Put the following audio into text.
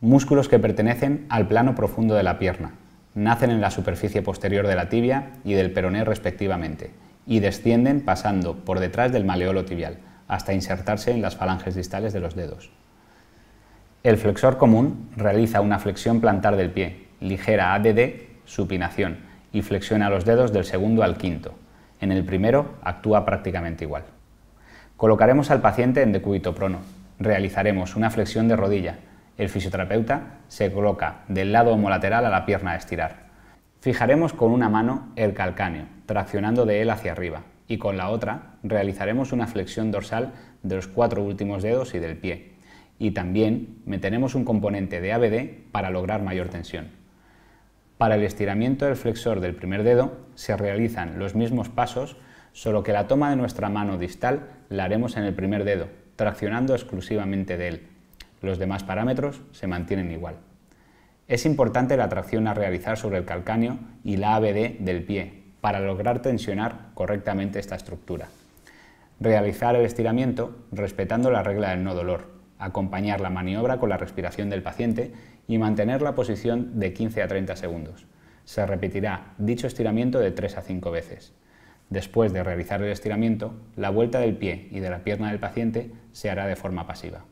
músculos que pertenecen al plano profundo de la pierna. Nacen en la superficie posterior de la tibia y del peroné respectivamente, y descienden pasando por detrás del maleolo tibial, hasta insertarse en las falanges distales de los dedos. El flexor común realiza una flexión plantar del pie, ligera ADD, supinación, y flexiona los dedos del segundo al quinto. En el primero actúa prácticamente igual. Colocaremos al paciente en decúbito prono. Realizaremos una flexión de rodilla, el fisioterapeuta se coloca del lado homolateral a la pierna a estirar. Fijaremos con una mano el calcáneo, traccionando de él hacia arriba, y con la otra realizaremos una flexión dorsal de los cuatro últimos dedos y del pie. Y también meteremos un componente de ABD para lograr mayor tensión. Para el estiramiento del flexor del primer dedo se realizan los mismos pasos, solo que la toma de nuestra mano distal la haremos en el primer dedo, traccionando exclusivamente de él, los demás parámetros se mantienen igual. Es importante la tracción a realizar sobre el calcáneo y la ABD del pie para lograr tensionar correctamente esta estructura. Realizar el estiramiento respetando la regla del no dolor, acompañar la maniobra con la respiración del paciente y mantener la posición de 15 a 30 segundos. Se repetirá dicho estiramiento de 3 a 5 veces. Después de realizar el estiramiento, la vuelta del pie y de la pierna del paciente se hará de forma pasiva.